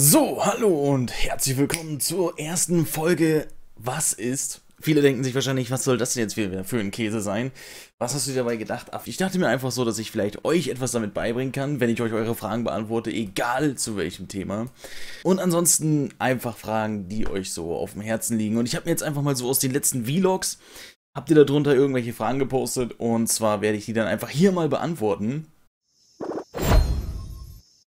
So, hallo und herzlich willkommen zur ersten Folge Was ist? Viele denken sich wahrscheinlich, was soll das denn jetzt wieder für ein Käse sein? Was hast du dir dabei gedacht? Ich dachte mir einfach so, dass ich vielleicht euch etwas damit beibringen kann, wenn ich euch eure Fragen beantworte, egal zu welchem Thema. Und ansonsten einfach Fragen, die euch so auf dem Herzen liegen. Und ich habe mir jetzt einfach mal so aus den letzten Vlogs, habt ihr darunter irgendwelche Fragen gepostet und zwar werde ich die dann einfach hier mal beantworten.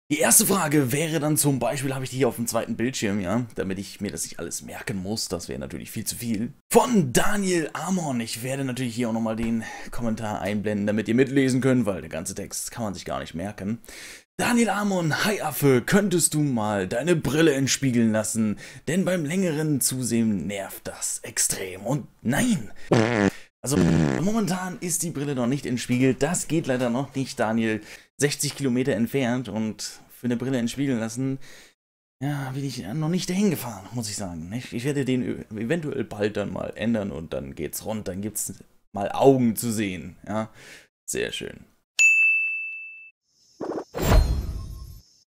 Die erste Frage wäre dann zum Beispiel, habe ich die hier auf dem zweiten Bildschirm, ja, damit ich mir das nicht alles merken muss, das wäre natürlich viel zu viel. Von Daniel Amon, ich werde natürlich hier auch nochmal den Kommentar einblenden, damit ihr mitlesen könnt, weil der ganze Text kann man sich gar nicht merken. Daniel Amon, hi Affe, könntest du mal deine Brille entspiegeln lassen, denn beim längeren Zusehen nervt das extrem und nein! Also momentan ist die Brille noch nicht entspiegelt, das geht leider noch nicht, Daniel. 60 Kilometer entfernt und für eine Brille entspiegeln lassen, ja, bin ich noch nicht dahin gefahren, muss ich sagen. Ich, ich werde den eventuell bald dann mal ändern und dann geht's rund, dann gibt's mal Augen zu sehen, ja. Sehr schön.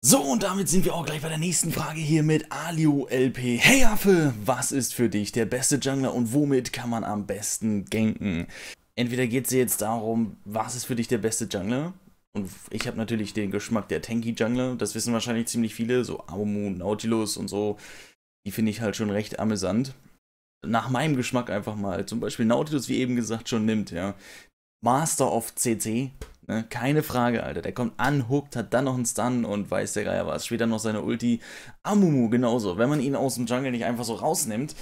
So, und damit sind wir auch gleich bei der nächsten Frage hier mit Alio LP. Hey Affe, was ist für dich der beste Jungler und womit kann man am besten ganken? Entweder geht es jetzt darum, was ist für dich der beste Jungler, und ich habe natürlich den Geschmack der Tanky-Jungler. Das wissen wahrscheinlich ziemlich viele. So Amumu, Nautilus und so. Die finde ich halt schon recht amüsant. Nach meinem Geschmack einfach mal. Zum Beispiel Nautilus, wie eben gesagt, schon nimmt, ja. Master of CC. Ne? Keine Frage, Alter. Der kommt unhooked, hat dann noch einen Stun und weiß der Geier was. Später noch seine Ulti. Amumu genauso. Wenn man ihn aus dem Jungle nicht einfach so rausnimmt,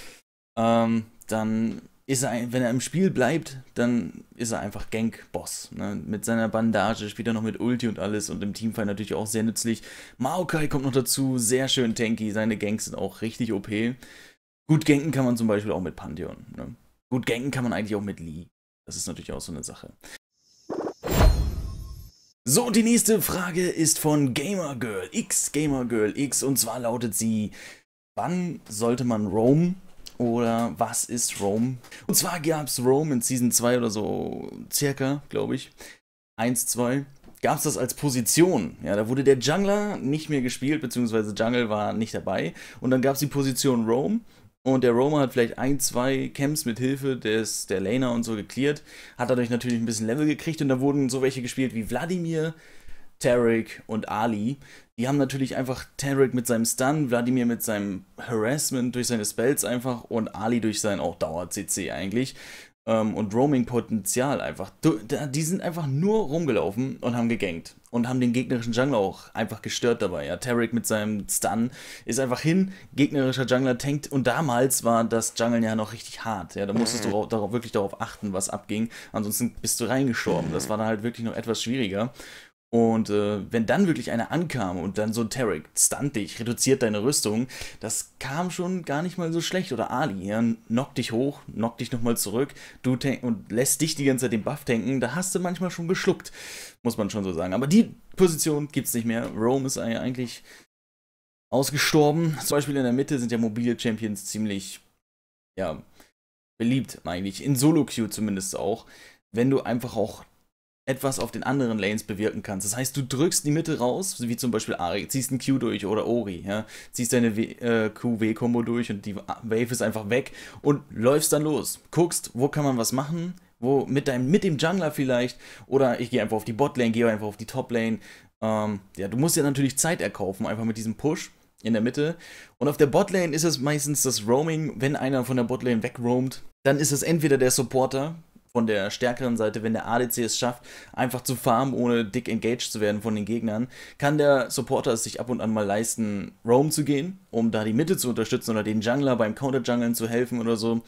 ähm, dann ist er, wenn er im Spiel bleibt, dann ist er einfach Gank-Boss. Ne? Mit seiner Bandage spielt er noch mit Ulti und alles und im Teamfight natürlich auch sehr nützlich. Maokai kommt noch dazu, sehr schön tanky, seine Ganks sind auch richtig OP. Gut ganken kann man zum Beispiel auch mit Pantheon. Ne? Gut ganken kann man eigentlich auch mit Lee. Das ist natürlich auch so eine Sache. So, die nächste Frage ist von Gamer Girl X, Gamer X, und zwar lautet sie, wann sollte man Roam oder Was ist Rome? Und zwar gab es Rome in Season 2 oder so circa, glaube ich, 1, 2, gab es das als Position. Ja, da wurde der Jungler nicht mehr gespielt, beziehungsweise Jungle war nicht dabei. Und dann gab es die Position Rome. Und der Roma hat vielleicht ein, zwei Camps mit Hilfe des, der Laner und so geklärt, hat dadurch natürlich ein bisschen Level gekriegt und da wurden so welche gespielt wie Vladimir, Tarek und Ali. Die haben natürlich einfach Tarek mit seinem Stun, Wladimir mit seinem Harassment durch seine Spells einfach und Ali durch sein auch Dauer-CC eigentlich ähm, und Roaming-Potenzial einfach. Die sind einfach nur rumgelaufen und haben gegankt und haben den gegnerischen Jungler auch einfach gestört dabei. Ja, Tarek mit seinem Stun ist einfach hin, gegnerischer Jungler tankt und damals war das Jungeln ja noch richtig hart. Ja, da musstest du mhm. darauf, wirklich darauf achten, was abging. Ansonsten bist du reingestorben. Das war dann halt wirklich noch etwas schwieriger. Und äh, wenn dann wirklich einer ankam und dann so ein Tarek, stunt dich, reduziert deine Rüstung, das kam schon gar nicht mal so schlecht. Oder Ali, ja, knock dich hoch, knock dich nochmal zurück du und lässt dich die ganze Zeit den Buff tanken, da hast du manchmal schon geschluckt, muss man schon so sagen. Aber die Position gibt's nicht mehr. Rome ist eigentlich ausgestorben. Zum Beispiel in der Mitte sind ja mobile Champions ziemlich, ja, beliebt eigentlich. In Solo-Queue zumindest auch. Wenn du einfach auch etwas auf den anderen Lanes bewirken kannst. Das heißt, du drückst die Mitte raus, wie zum Beispiel Ari, ziehst einen Q durch oder Ori, ja? ziehst deine äh, Q-W-Kombo durch und die Wave ist einfach weg und läufst dann los. Guckst, wo kann man was machen, wo mit, deinem, mit dem Jungler vielleicht oder ich gehe einfach auf die Botlane, gehe einfach auf die Toplane. Ähm, ja, du musst ja natürlich Zeit erkaufen, einfach mit diesem Push in der Mitte. Und auf der Botlane ist es meistens das Roaming, wenn einer von der Botlane wegroamt, dann ist es entweder der Supporter, von der stärkeren Seite, wenn der ADC es schafft, einfach zu farmen, ohne dick engaged zu werden von den Gegnern, kann der Supporter es sich ab und an mal leisten, Roam zu gehen, um da die Mitte zu unterstützen oder den Jungler beim Counter-Jungeln zu helfen oder so.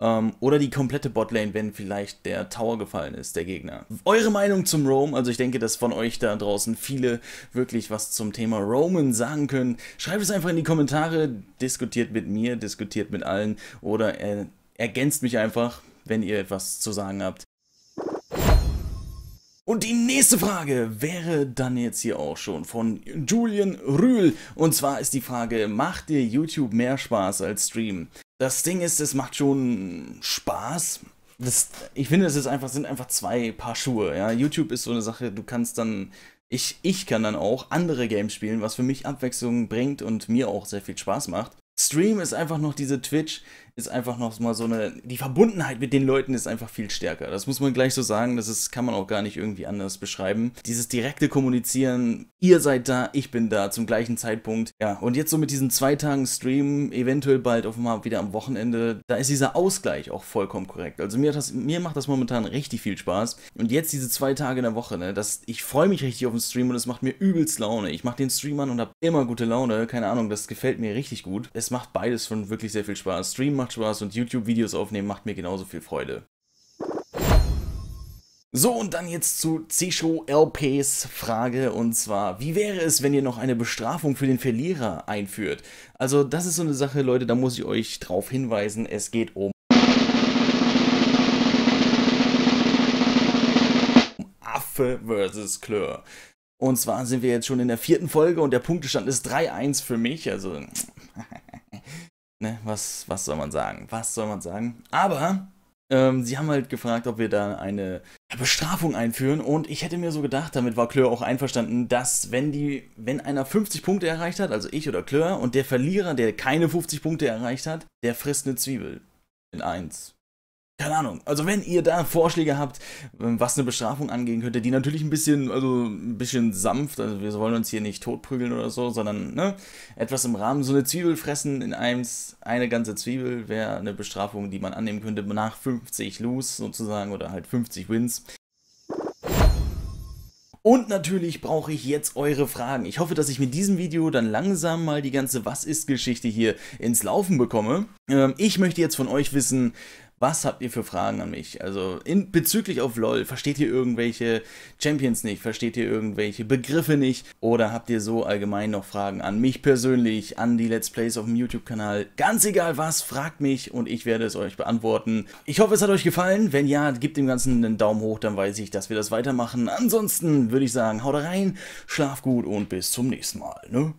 Ähm, oder die komplette Botlane, wenn vielleicht der Tower gefallen ist, der Gegner. Eure Meinung zum Roam, also ich denke, dass von euch da draußen viele wirklich was zum Thema Roman sagen können. Schreibt es einfach in die Kommentare, diskutiert mit mir, diskutiert mit allen oder äh, ergänzt mich einfach wenn ihr etwas zu sagen habt. Und die nächste Frage wäre dann jetzt hier auch schon von Julian Rühl. Und zwar ist die Frage, macht dir YouTube mehr Spaß als Stream? Das Ding ist, es macht schon Spaß. Das, ich finde, es ist einfach, sind einfach zwei Paar Schuhe. Ja? YouTube ist so eine Sache, du kannst dann, ich, ich kann dann auch andere Games spielen, was für mich Abwechslung bringt und mir auch sehr viel Spaß macht. Stream ist einfach noch diese Twitch, ist einfach noch mal so eine, die Verbundenheit mit den Leuten ist einfach viel stärker. Das muss man gleich so sagen, das ist, kann man auch gar nicht irgendwie anders beschreiben. Dieses direkte Kommunizieren, ihr seid da, ich bin da zum gleichen Zeitpunkt. Ja, und jetzt so mit diesen zwei Tagen Stream, eventuell bald auf mal wieder am Wochenende, da ist dieser Ausgleich auch vollkommen korrekt. Also mir, das, mir macht das momentan richtig viel Spaß. Und jetzt diese zwei Tage in der Woche, ne, das, ich freue mich richtig auf den Stream und es macht mir übelst Laune. Ich mache den Stream an und habe immer gute Laune, keine Ahnung, das gefällt mir richtig gut. Es macht beides schon wirklich sehr viel Spaß. Stream macht Spaß und YouTube-Videos aufnehmen macht mir genauso viel Freude. So, und dann jetzt zu Zisho LPs Frage, und zwar, wie wäre es, wenn ihr noch eine Bestrafung für den Verlierer einführt? Also, das ist so eine Sache, Leute, da muss ich euch drauf hinweisen, es geht um Affe vs. Klör. Und zwar sind wir jetzt schon in der vierten Folge und der Punktestand ist 3-1 für mich, also Ne, was, was soll man sagen? Was soll man sagen? Aber ähm, sie haben halt gefragt, ob wir da eine Bestrafung einführen. Und ich hätte mir so gedacht, damit war Klör auch einverstanden, dass wenn die, wenn einer 50 Punkte erreicht hat, also ich oder Klör, und der Verlierer, der keine 50 Punkte erreicht hat, der frisst eine Zwiebel. In 1 keine Ahnung. Also wenn ihr da Vorschläge habt, ähm, was eine Bestrafung angehen könnte, die natürlich ein bisschen, also ein bisschen sanft, also wir wollen uns hier nicht totprügeln oder so, sondern ne, etwas im Rahmen, so eine Zwiebel fressen in eins, eine ganze Zwiebel wäre eine Bestrafung, die man annehmen könnte nach 50 Lose sozusagen oder halt 50 Wins. Und natürlich brauche ich jetzt eure Fragen. Ich hoffe, dass ich mit diesem Video dann langsam mal die ganze Was ist Geschichte hier ins Laufen bekomme. Ähm, ich möchte jetzt von euch wissen, was habt ihr für Fragen an mich? Also in, bezüglich auf LOL, versteht ihr irgendwelche Champions nicht? Versteht ihr irgendwelche Begriffe nicht? Oder habt ihr so allgemein noch Fragen an mich persönlich, an die Let's Plays auf dem YouTube-Kanal? Ganz egal was, fragt mich und ich werde es euch beantworten. Ich hoffe, es hat euch gefallen. Wenn ja, gebt dem Ganzen einen Daumen hoch, dann weiß ich, dass wir das weitermachen. Ansonsten würde ich sagen, haut rein, schlaf gut und bis zum nächsten Mal. Ne?